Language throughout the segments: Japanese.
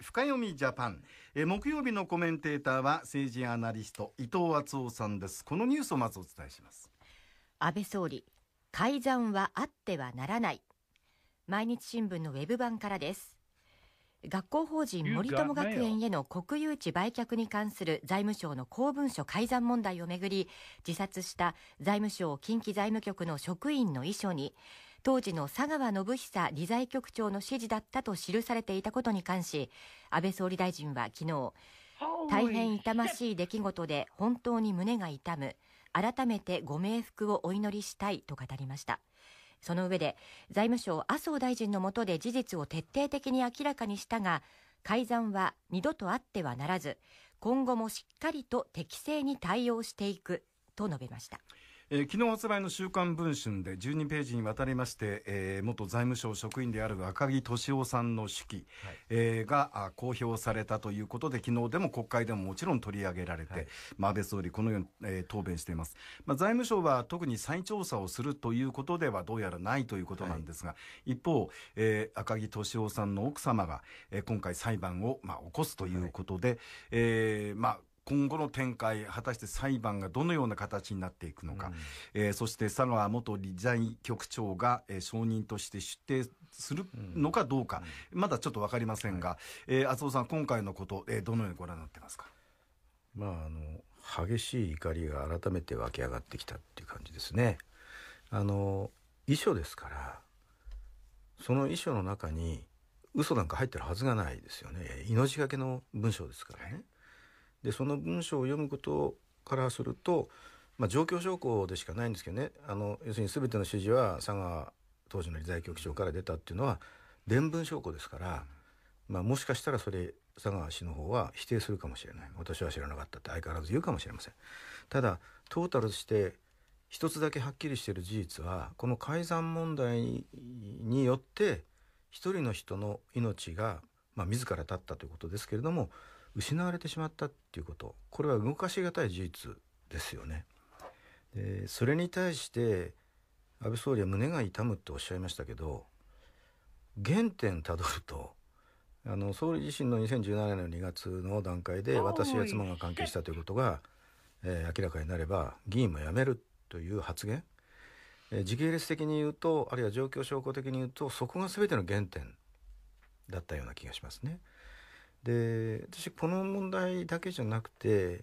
深読みジャパンえ木曜日のコメンテーターは政治アナリスト伊藤敦夫さんですこのニュースをまずお伝えします安倍総理改ざんはあってはならない毎日新聞のウェブ版からです学校法人森友学園への国有地売却に関する財務省の公文書改ざん問題をめぐり自殺した財務省近畿財務局の職員の遺書に当時の佐川信久理財局長の指示だったと記されていたことに関し、安倍総理大臣は昨日、大変痛ましい出来事で本当に胸が痛む。改めてご冥福をお祈りしたいと語りました。その上で、財務省麻生大臣のもとで事実を徹底的に明らかにしたが、改ざんは二度とあってはならず、今後もしっかりと適正に対応していくと述べました。えー、昨日発売の週刊文春で12ページにわたりまして、えー、元財務省職員である赤木俊夫さんの手記、はい、えー、が公表されたということで、昨日でも国会でももちろん取り上げられて、はい、まあ、安倍総理、このように、えー、答弁しています。まあ、財務省は特に再調査をするということではどうやらないということなんですが、はい、一方、えー、赤木俊夫さんの奥様が、えー、今回裁判を、まあ、起こすということで、はい、えー、まあ、今後の展開、果たして裁判がどのような形になっていくのか、うん、えー、そして佐川元理財局長が、えー、証人として出廷するのかどうか、うん、まだちょっと分かりませんが、はい、えー、浅尾さん、今回のこと、えー、どのようにご覧になってますか。まあ、あの激しい怒りが改めて湧き上がってきたっていう感じですね。あの遺書ですからその遺書の中に嘘なんか入ってるはずがないですよね命がけの文章ですからね。はいでその文章を読むことからすると、まあ、状況証拠でしかないんですけどねあの要するに全ての指示は佐賀当時の理財局長から出たっていうのは伝聞証拠ですから、まあ、もしかしたらそれ佐川氏の方は否定するかもしれない私は知らなかったって相変わらず言うかもしれませんただトータルして一つだけはっきりしている事実はこの改ざん問題によって一人の人の命が、まあ、自ら立ったということですけれども失われてしまったっていうことこれは動かしがたい事実ですよね。でそれに対して安倍総理は胸が痛むっておっしゃいましたけど原点たどるとあの総理自身の2017年の2月の段階で私や妻が関係したということが、えー、明らかになれば議員も辞めるという発言、えー、時系列的に言うとあるいは状況証拠的に言うとそこが全ての原点だったような気がしますね。で私この問題だけじゃなくてっ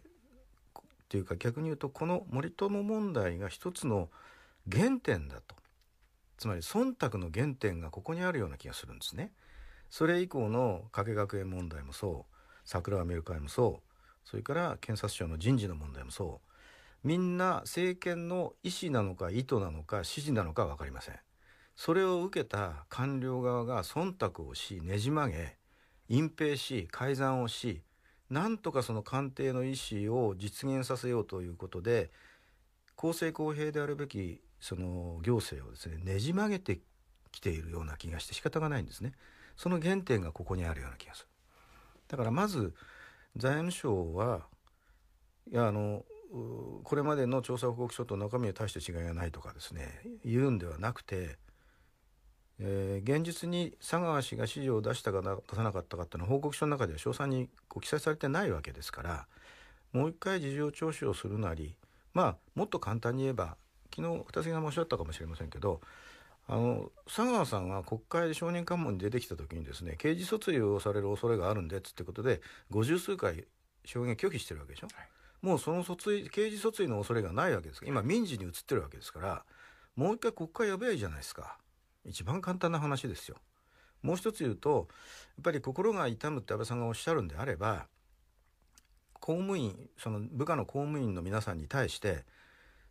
ていうか逆に言うとこの森友問題が一つの原点だとつまり忖度の原点がここにあるような気がするんですね。それ以降の加計学園問題もそう桜は見る会もそうそれから検察庁の人事の問題もそうみんな政権の意思なのか意図なのか指示なのか分かりません。それを受けた官僚側が忖度をしねじ曲げ隠蔽し改ざんをしなんとかその官邸の意思を実現させようということで公正公平であるべきその行政をですねねじ曲げてきているような気がして仕方がないんですね。その原点がここにあるような気がする。だからまず財務省はいやあのこれまでの調査報告書と中身は大して違いがないとかですね言うんではなくてえー、現実に佐川氏が指示を出したか出さなかったかっていうのは報告書の中では詳細にこ記載されてないわけですからもう一回事情聴取をするなりまあもっと簡単に言えば昨日二木さんもおっしゃったかもしれませんけどあの佐川さんが国会で証人喚問に出てきた時にですね刑事訴追をされる恐れがあるんでっつってことで五十数回証言拒否してるわけでしょ、はい、もうその訴追刑事訴追の恐れがないわけです今民事に移ってるわけですからもう一回国会やべえじゃないですか。一番簡単な話ですよ。もう一つ言うと、やっぱり心が痛むって安倍さんがおっしゃるんであれば、公務員、その部下の公務員の皆さんに対して、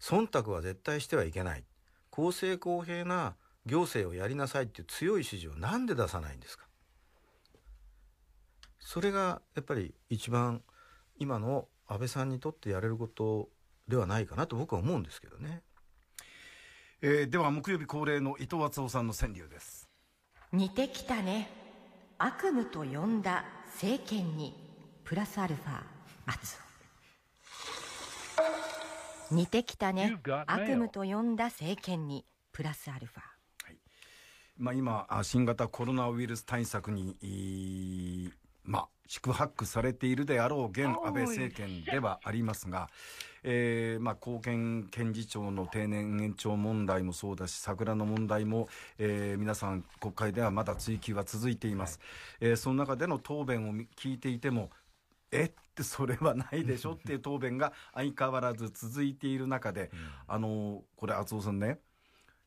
忖度は絶対してはいけない。公正公平な行政をやりなさいっていう強い指示をなんで出さないんですかそれがやっぱり一番今の安倍さんにとってやれることではないかなと僕は思うんですけどね。えー、では木曜日恒例の伊藤敦夫さんの川柳です似てきたね悪夢と呼んだ政権にプラスアルファ厚似てきたね悪夢と呼んだ政権にプラスアルファ、はい、まあ今、今新型コロナウイルス対策にまあ宿泊されているであろう現安倍政権ではありますが、えー、まあ、後見検事長の定年延長問題もそうだし、桜の問題も、えー、皆さん国会ではまだ追及は続いています。はい、えー、その中での答弁を聞いていても、えってそれはないでしょっていう答弁が相変わらず続いている中で、あの、これ、厚尾さんね、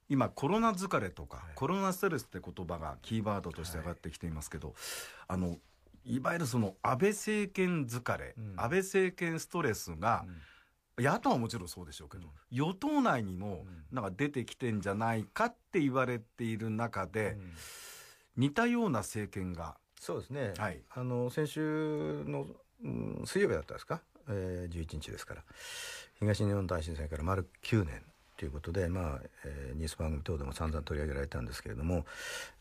今コロナ疲れとか、はい、コロナストレスって言葉がキーワードとして上がってきていますけど、はい、あの、いわゆるその安倍政権疲れ、うん、安倍政権ストレスが、うん、野党はもちろんそうでしょうけど、うん、与党内にもなんか出てきてんじゃないかって言われている中で、似たような政権が。そうですね。はい、あの、先週の、水曜日だったんですかえー、11日ですから、東日本大震災から丸9年ということで、まあえー、ニュース番組等でも散々取り上げられたんですけれども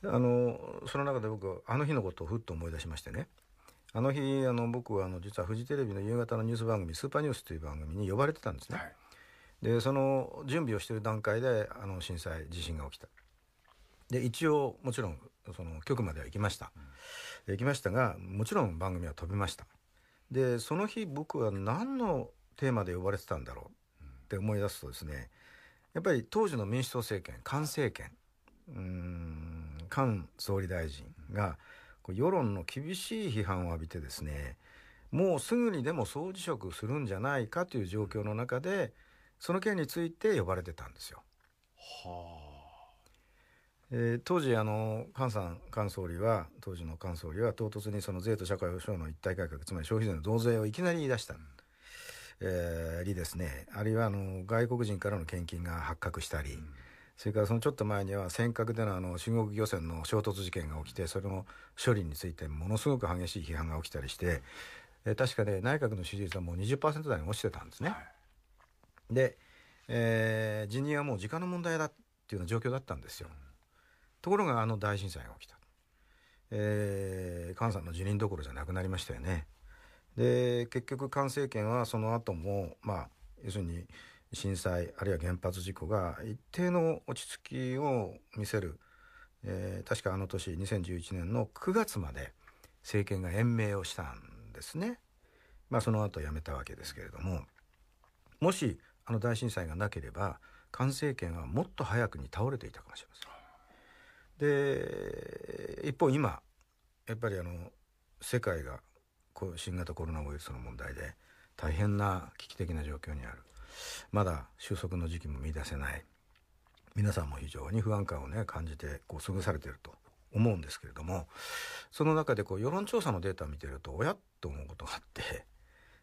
あのその中で僕あの日のことをふっと思い出しましてねあの日あの僕はあの実はフジテレビの夕方のニュース番組「スーパーニュース」という番組に呼ばれてたんですね。はい、でその準備をしている段階であの震災地震が起きた。で一応もちろんその局までは行きました、うん、行きましたがもちろん番組は飛びましたでその日僕は何のテーマで呼ばれてたんだろうって思い出すとですねやっぱり当時の民主党政権、菅政権、うん、菅総理大臣が、世論の厳しい批判を浴びてですね、もうすぐにでも総辞職するんじゃないかという状況の中で、その件について呼ばれてたんですよ。はあ。えー、当時、あの、菅さん、菅総理は、当時の菅総理は唐突にその税と社会保障の一体改革、つまり消費税の増税をいきなり言い出した。うんえー、りですね、あるいはあの外国人からの献金が発覚したり、うん、それからそのちょっと前には尖閣でのあの中国漁船の衝突事件が起きて、それの処理についてものすごく激しい批判が起きたりして、えー、確かね、内閣の支持率はもう20%台に落ちてたんですね。はい、で、えー、辞任はもう時間の問題だっていうような状況だったんですよ。ところがあの大震災が起きた。えー、菅さんの辞任どころじゃなくなりましたよね。で、結局菅政権はその後も、まあ、要するに震災、あるいは原発事故が一定の落ち着きを見せる。えー、確かあの年、2011年の9月まで政権が延命をしたんですね。まあ、その後辞めたわけですけれども、もしあの大震災がなければ、菅政権はもっと早くに倒れていたかもしれません。で、一方今、やっぱりあの、世界が新型コロナウイルスの問題で大変な危機的な状況にあるまだ収束の時期も見出せない皆さんも非常に不安感をね感じてこう過ごされてると思うんですけれどもその中でこう世論調査のデータを見てるとおやと思うことがあって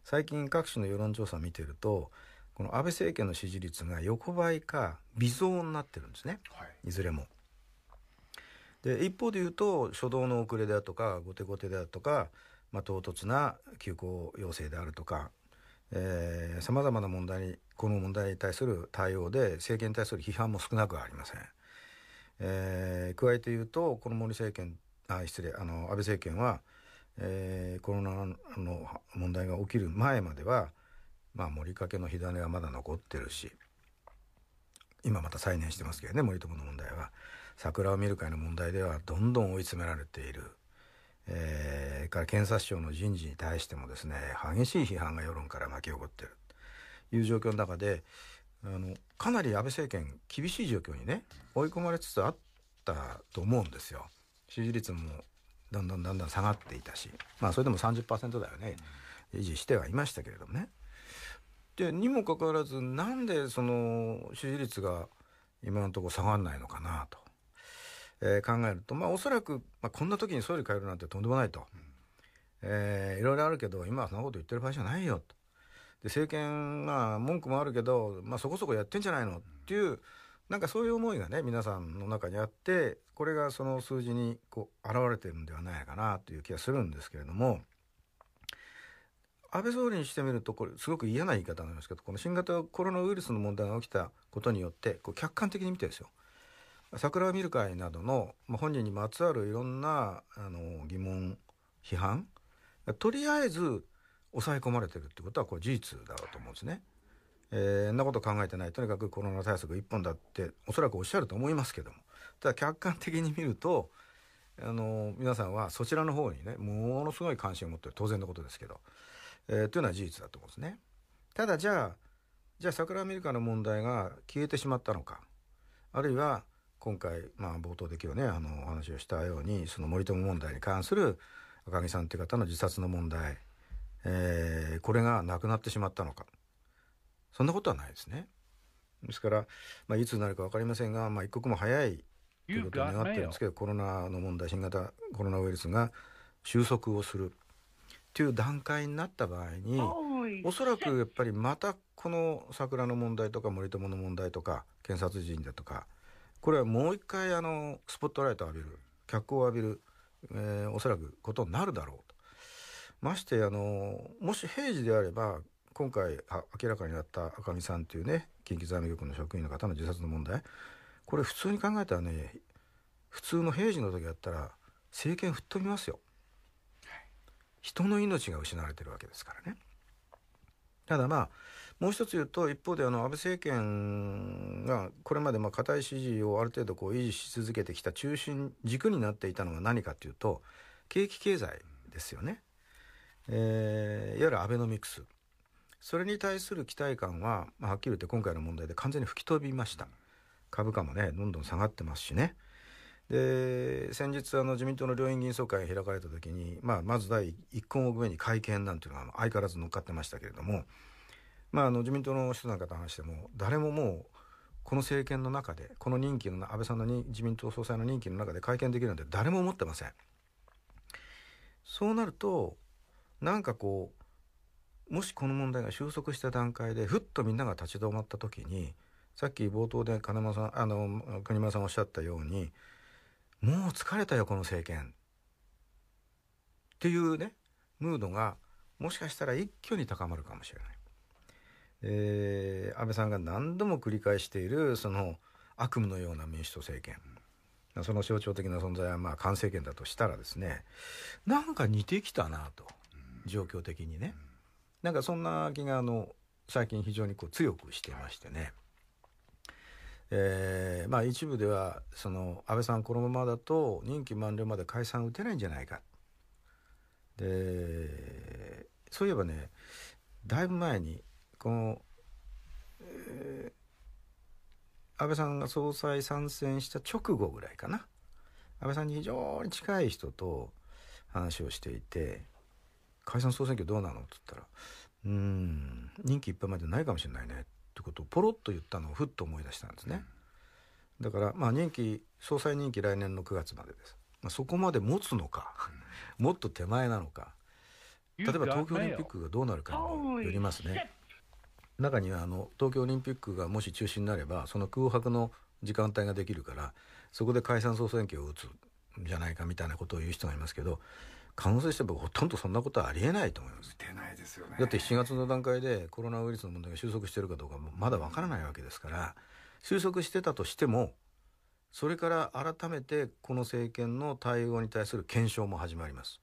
最近各種の世論調査を見てるとこの安倍政権の支持率が横ばいか微増になってるんですね、はい、いずれも。で一方で言うと初動の遅れだとか後手後手だとかまあ、唐突な休校要請であるとかさまざまな問題にこの問題に対する対応で政権に対する批判も少なくありません。えー、加えて言うとこの森政権あ失礼あの安倍政権は、えー、コロナの問題が起きる前までは、まあ、りかけの火種はまだ残ってるし今また再燃してますけどね森友の問題は桜を見る会の問題ではどんどん追い詰められている。えー、から検察庁の人事に対してもですね激しい批判が世論から巻き起こっているという状況の中であのかなり安倍政権厳しい状況にね追い込まれつつあったと思うんですよ支持率もだんだんだんだん下がっていたしまあそれでも30%だよね、維持してはいましたけれどもねでにもかかわらずなんでその支持率が今のところ下がらないのかなとえー、考えると、まあ、おそらく、まあ、こんな時に総理変えるなんてとんでもないと。えー、いろいろあるけど、今はそんなこと言ってる場合じゃないよと。で、政権、まあ、文句もあるけど、まあ、そこそこやってんじゃないのっていう、なんかそういう思いがね、皆さんの中にあって、これがその数字に、こう、現れてるんではないかなという気がするんですけれども、安倍総理にしてみると、これ、すごく嫌な言い方なんですけど、この新型コロナウイルスの問題が起きたことによって、こう客観的に見てですよ。桜を見る会などの、まあ、本人にまつわるいろんなあの疑問批判とりあえず抑え込まれてるってことはこれ事実だろうと思うんですね。えー、そんなこと考えてない。とにかくコロナ対策一本だって、おそらくおっしゃると思いますけども。ただ客観的に見ると、あの、皆さんはそちらの方にね、ものすごい関心を持ってる。当然のことですけど。えー、というのは事実だと思うんですね。ただじゃあ、じゃあ桜アメリカの問題が消えてしまったのか。あるいは、今回、まあ、冒頭で今日ね、あの、お話をしたように、その森友問題に関する赤木さんという方の自殺の問題、えー、これがなくなってしまったのか。そんなことはないですね。ですから、まあ、いつになるか分かりませんが、まあ、一刻も早いということを願ってるんですけど、コロナの問題、新型コロナウイルスが収束をするという段階になった場合に、おそらくやっぱりまたこの桜の問題とか森友の問題とか、検察人だとか、これはもう一回あの、スポットライトを浴びる、脚光を浴びる、えー、おそらくことになるだろうと。まして、あの、もし平時であれば、今回明らかになった赤見さんというね、近畿財務局の職員の方の自殺の問題、これ普通に考えたらね、普通の平時の時だったら、政権吹っ飛びますよ。人の命が失われてるわけですからね。ただまあ、もう一つ言うと、一方であの安倍政権がこれまでまあ固い支持をある程度こう維持し続けてきた中心軸になっていたのは何かというと、景気経済ですよね。えー、いわゆるアベノミクス。それに対する期待感は、まあ、はっきり言って今回の問題で完全に吹き飛びました。株価もね、どんどん下がってますしね。で、先日あの自民党の両院議員総会が開かれた時に、まあ、まず第1項目目に会見なんていうのは相変わらず乗っかってましたけれども、まあ、あの自民党の人なんかと話しても誰ももうこの政権の中でこの任期の安倍さんの自民党総裁の任期の中で会見できるなんて誰も思ってません。そうなるとなんかこうもしこの問題が収束した段階でふっとみんなが立ち止まった時にさっき冒頭で金間さんあの国村さんおっしゃったようにもう疲れたよこの政権っていうねムードがもしかしたら一挙に高まるかもしれない。えー、安倍さんが何度も繰り返しているその悪夢のような民主党政権その象徴的な存在はまあ菅政権だとしたらですねなんか似てきたなと状況的にね、なんかそんな気があの最近非常にこう強くしてましてね、えー、まあ一部ではその安倍さんこのままだと任期満了まで解散打てないんじゃないかでそういえばねだいぶ前にこの、えー、安倍さんが総裁参戦した直後ぐらいかな安倍さんに非常に近い人と話をしていて「解散・総選挙どうなの?」って言ったら「うん任期いっぱいまでないかもしれないね」ってことをポロッと言ったのをふっと思い出したんですね。だからまあ任期総裁任期来年の9月までです。まあ、そこまで持つのか もっと手前なのか。例えば東京オリンピックがどうなるかにもよりますね。中にはあの東京オリンピックがもし中止になればその空白の時間帯ができるからそこで解散総選挙を打つんじゃないかみたいなことを言う人がいますけど可能性してはほとんどそんなことはありえないと思います。ないですよね。だって7月の段階でコロナウイルスの問題が収束してるかどうかもまだわからないわけですから収束してたとしてもそれから改めてこの政権の対応に対する検証も始まります。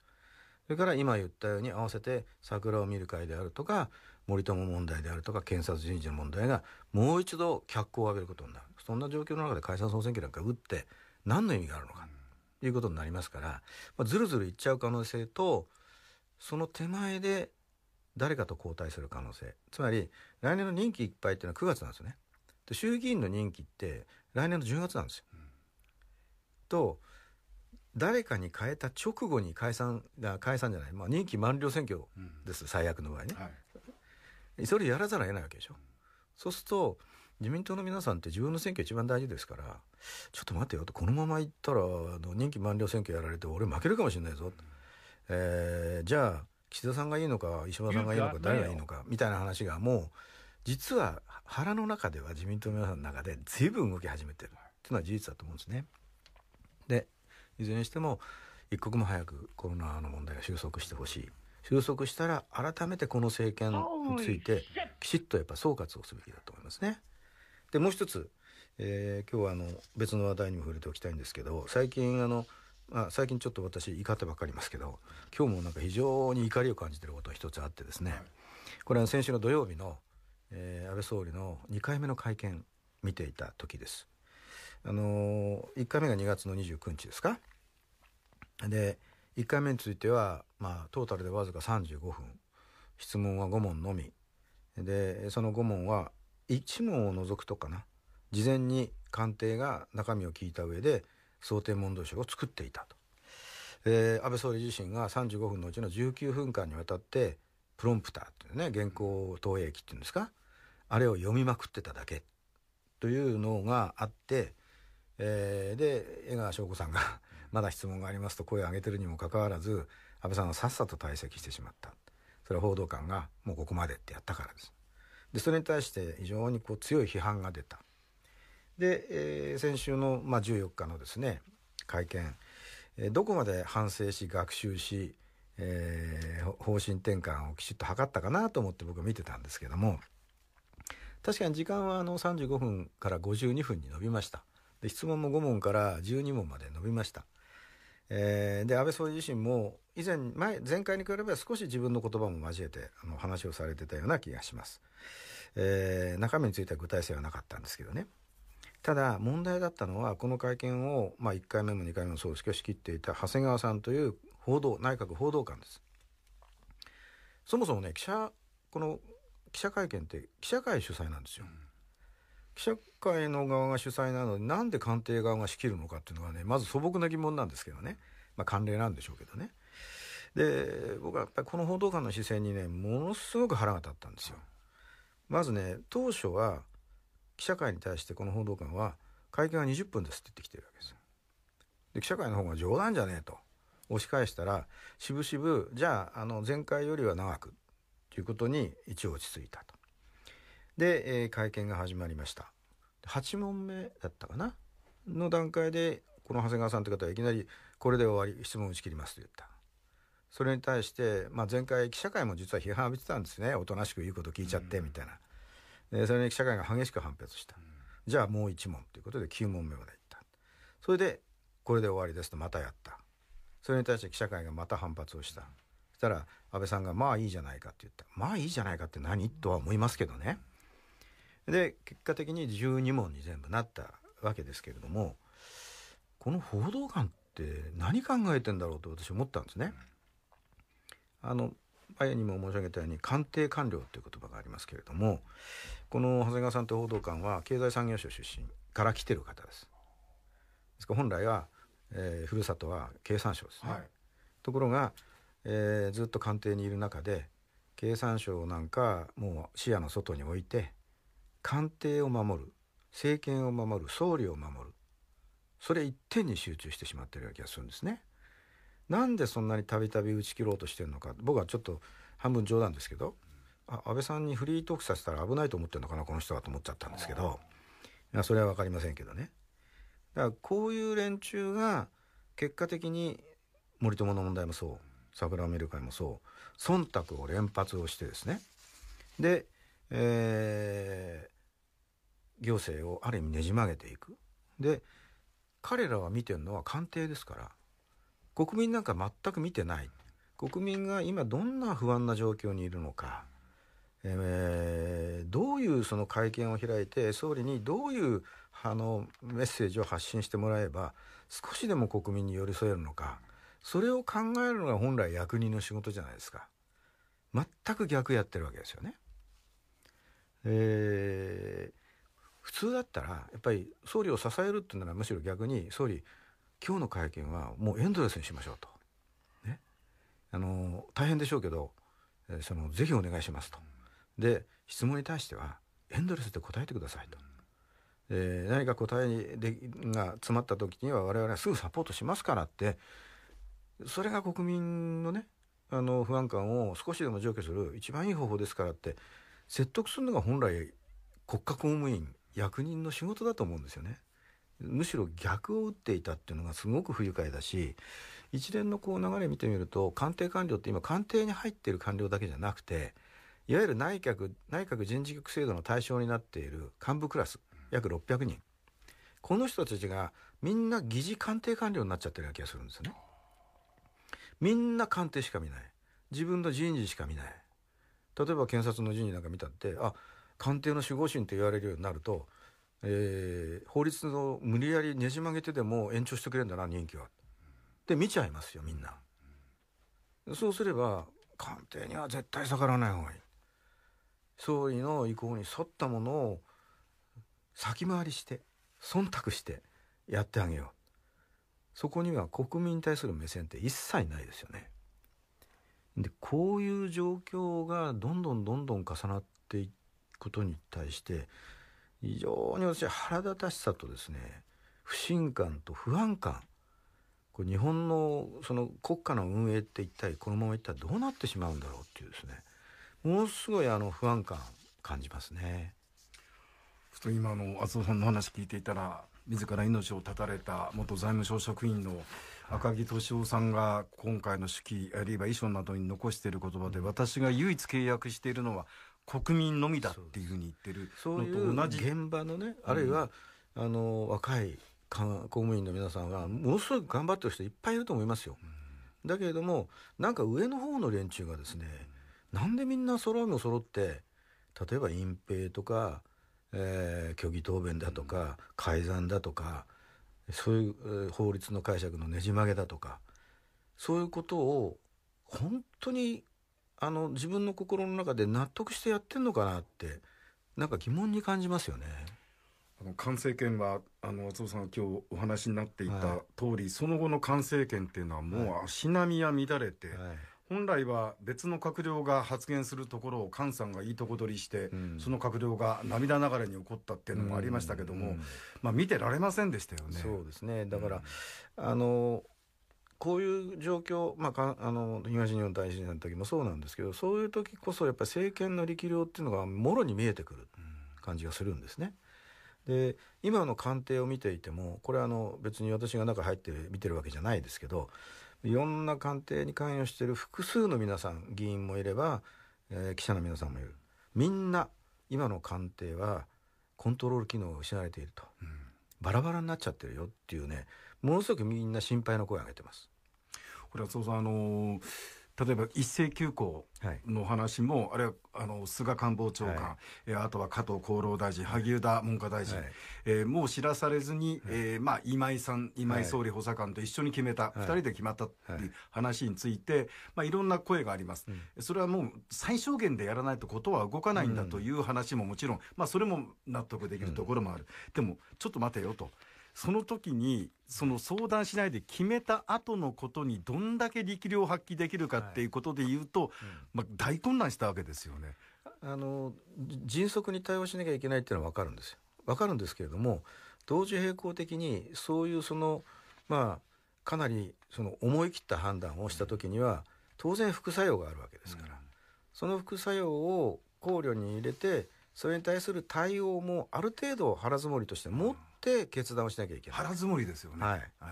それから今言ったように合わせて桜を見る会であるとか、森友問題であるとか、検察人事の問題がもう一度脚光を浴びることになる。そんな状況の中で解散総選挙なんか打って、何の意味があるのか、ということになりますから、まあ、ずるずるいっちゃう可能性と、その手前で誰かと交代する可能性。つまり、来年の任期いっぱいっていうのは9月なんですよね。で衆議院の任期って来年の10月なんですよ。と、誰かに変えた直後に解散解散じゃない、まあ、任期満了選挙です、うん、最悪の場合ね、はい、それやらざるを得ないわけでしょ、うん、そうすると自民党の皆さんって自分の選挙一番大事ですからちょっと待てよとこのままいったらあの任期満了選挙やられて俺負けるかもしれないぞ、うん、えー、じゃあ岸田さんがいいのか石破さんがいいのか誰がいいのかみたいな話がもう実は腹の中では自民党の皆さんの中で随分動き始めてるっていうのは事実だと思うんですね。でいずれにしても一刻も早くコロナの問題が収束してほしい。収束したら改めてこの政権についてきちっとやっぱ総括をすべきだと思いますね。で、もう一つ、えー、今日はあの別の話題にも触れておきたいんですけど、最近あの、まあ、最近ちょっと私怒ってばっかりますけど、今日もなんか非常に怒りを感じてることが一つあってですね、これは先週の土曜日の、えー、安倍総理の2回目の会見見ていた時です。あの1回目が2月の29日ですかで1回目については、まあ、トータルでわずか35分質問は5問のみでその5問は1問を除くとかな事前に官邸が中身を聞いた上で想定問答集を作っていたと。安倍総理自身が35分のうちの19分間にわたってプロンプターっていうね原稿投影機っていうんですかあれを読みまくってただけというのがあってえー、で江川翔子さんがまだ質問がありますと声を上げてるにもかかわらず安倍さんはさっさと退席してしまったそれは報道官がもうここまでってやったからですでそれに対して非常にこう強い批判が出たで、えー、先週の、まあ、14日のですね会見、えー、どこまで反省し学習し、えー、方針転換をきちっと図ったかなと思って僕は見てたんですけども確かに時間はあの35分から52分に伸びましたで質問も5問から12問まで伸びました。えー、で安倍総理自身も以前前前回に比べば少し自分の言葉も交えてあの話をされてたような気がします、えー、中身については具体性はなかったんですけどねただ問題だったのはこの会見を、まあ、1回目も2回目もそうを仕切っていた長谷川さんという報道内閣報道官ですそもそもね記者この記者会見って記者会主催なんですよ、うん記者会の側が主催なのになんで官邸側が仕切るのかっていうのがね、まず素朴な疑問なんですけどね。まあ慣例なんでしょうけどね。で、僕はやっぱりこの報道官の姿勢にね、ものすごく腹が立ったんですよ。まずね、当初は記者会に対してこの報道官は会見は20分ですって言ってきてるわけですで、記者会の方が冗談じゃねえと押し返したら、しぶしぶ、じゃあ、あの、前回よりは長くということに一応落ち着いたと。で、えー、会見が始まりました8問目だったかなの段階でこの長谷川さんという方はいきなり「これで終わり質問打ち切ります」と言ったそれに対して、まあ、前回記者会も実は批判を浴びてたんですねおとなしく言うこと聞いちゃってみたいな、でそれに記者会が激しく反発した、じゃあもう1問ということで9問目までいったそれで「これで終わりです」とまたやったそれに対して記者会がまた反発をしたそしたら安倍さんが「まあいいじゃないか」って言った「まあいいじゃないかって何?」とは思いますけどね、で、結果的に12問に全部なったわけですけれども、この報道官って何考えてんだろうと私思ったんですね。あの、前にも申し上げたように官邸官僚という言葉がありますけれども、この長谷川さんと報道官は経済産業省出身から来てる方です。ですから本来は、えー、ふるさとは経産省ですね。はい、ところが、えー、ずっと官邸にいる中で、経産省なんかもう視野の外に置いて、官邸を守る政権を守る総理を守るそれ一点に集中してしまってるような気がするんですね。なんでそんなにたびたび打ち切ろうとしてるのか僕はちょっと半分冗談ですけどあ安倍さんにフリートークさせたら危ないと思ってるのかなこの人はと思っちゃったんですけどいやそれは分かりませんけどね。だからこういう連中が結果的に森友の問題もそう桜を見る会もそう忖度を連発をしてですねでえー、行政をある意味ねじ曲げていく。で彼らは見てるのは官邸ですから国民なんか全く見てない国民が今どんな不安な状況にいるのか、えー、どういうその会見を開いて総理にどういうあのメッセージを発信してもらえば少しでも国民に寄り添えるのかそれを考えるのが本来役人の仕事じゃないですか全く逆やってるわけですよね。えー、普通だったらやっぱり総理を支えるっていうならむしろ逆に総理今日の会見はもうエンドレスにしましょうと、ね、あの大変でしょうけど、えー、そのぜひお願いしますとで質問に対してはエンドレスで答えてくださいと、えー、何か答えでが詰まった時には我々はすぐサポートしますからってそれが国民のねあの不安感を少しでも除去する一番いい方法ですからって説得するのが本来国家公務員役人の仕事だと思うんですよね。むしろ逆を打っていたっていうのがすごく不愉快だし一連のこう流れ見てみると官邸官僚って今官邸に入ってる官僚だけじゃなくていわゆる内閣内閣人事局制度の対象になっている幹部クラス約600人この人たちがみんな疑似官邸官僚になっちゃってるような気がするんですよね。みんな官邸しか見ない自分の人事しか見ない例えば検察の人事なんか見たってあ官邸の守護神って言われるようになると、えー、法律の無理やりねじ曲げてでも延長してくれるんだな任期は。で見ちゃいますよみんな。そうすれば官邸には絶対逆らわない方がいい。総理の意向に沿ったものを先回りして忖度してやってあげよう。そこには国民に対する目線って一切ないですよね。でこういう状況がどんどんどんどん重なっていくことに対して非常に私腹立たしさとですね不信感と不安感これ日本のその国家の運営って一体このままいったらどうなってしまうんだろうっていうですねものすごいあの不安感感じますね。ちょっと今の麻生さんの話聞いていたら自ら命を絶たれた元財務省職員の赤木敏夫さんが今回の手記あるいは遺書などに残している言葉で、私が唯一契約しているのは国民のみだっていうふうに言ってるのと同じ現場のね、あるいは、うん、あの若い公務員の皆さんはものすごく頑張ってる人いっぱいいると思いますよ、うん、だけれどもなんか上の方の連中がですね、うん、なんでみんな揃いも揃って例えば隠蔽とか、えー、虚偽答弁だとか、改ざんだとかそういう法律の解釈のねじ曲げだとかそういうことを本当にあの自分の心の中で納得してやってんのかなってなんか疑問に感じますよね。あの完成権はあの松尾さん今日お話になっていた通り、はい、その後の完成権っていうのはもう足並みは乱れて、はい、本来は別の閣僚が発言するところを菅さんがいいとこ取りして、うん、その閣僚が涙ながらに怒ったっていうのもありましたけども、うん、まあ、見てられませんでしたよね。そうですねだから、うん、あのこういう状況、まあ、あの東日本大震災の時もそうなんですけどそういう時こそやっぱり政権の力量っていうのがもろに見えてくる感じがするんですね。で今の官邸を見ていてもこれはあの別に私が中入って見てるわけじゃないですけどいろんな官邸に関与している複数の皆さん議員もいれば、えー、記者の皆さんもいるみんな今の官邸はコントロール機能を失われていると、うん、バラバラになっちゃってるよっていうねものすごくみんな心配の声を上げてます。これはそうそう、あのー例えば一斉休校の話も、はい、あるいはあの菅官房長官、はい、あとは加藤厚労大臣、萩生田文科大臣、はい、えー、もう知らされずに、はい、えー、まあ、今井さん、今井総理補佐官と一緒に決めた、二、人で決まったっていう話について、まあ、いろんな声があります、それはもう最小限でやらないとことは動かないんだという話ももちろん、まあ、それも納得できるところもある、うん、でも、ちょっと待てよと。その時に、その相談しないで決めた後のことにどんだけ力量を発揮できるかっていうことで言うと、はいうん、まあ、大混乱したわけですよね。あの、迅速に対応しなきゃいけないっていうのはわかるんですよ。わかるんですけれども、同時並行的に、そういうその、まあ、かなりその思い切った判断をした時には、当然副作用があるわけですから、うん、その副作用を考慮に入れて、それに対する対応もある程度腹積もりとして持っって決断をしなきゃいけない。腹積もりですよね。はい。はい、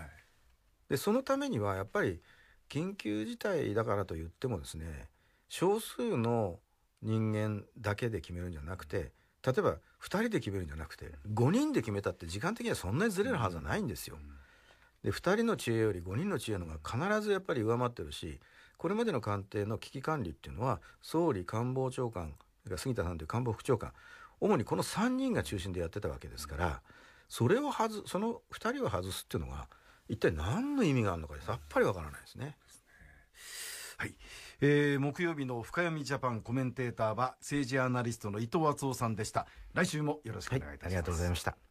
で、そのためには、やっぱり、緊急事態だからと言ってもですね、少数の人間だけで決めるんじゃなくて、例えば2人で決めるんじゃなくて、5人で決めたって時間的にはそんなにずれるはずはないんですよ。で、2人の知恵より5人の知恵の方が必ずやっぱり上回ってるし、これまでの官邸の危機管理っていうのは、総理官房長官、杉田さんという官房副長官、主にこの3人が中心でやってたわけですから、うんそれを外その2人を外すっていうのが一体何の意味があるのかさっぱりわからないですね。はい。えー、木曜日の深読みジャパンコメンテーターは政治アナリストの伊藤敦夫さんでした。来週もよろしくお願いいたします。はい、ありがとうございました。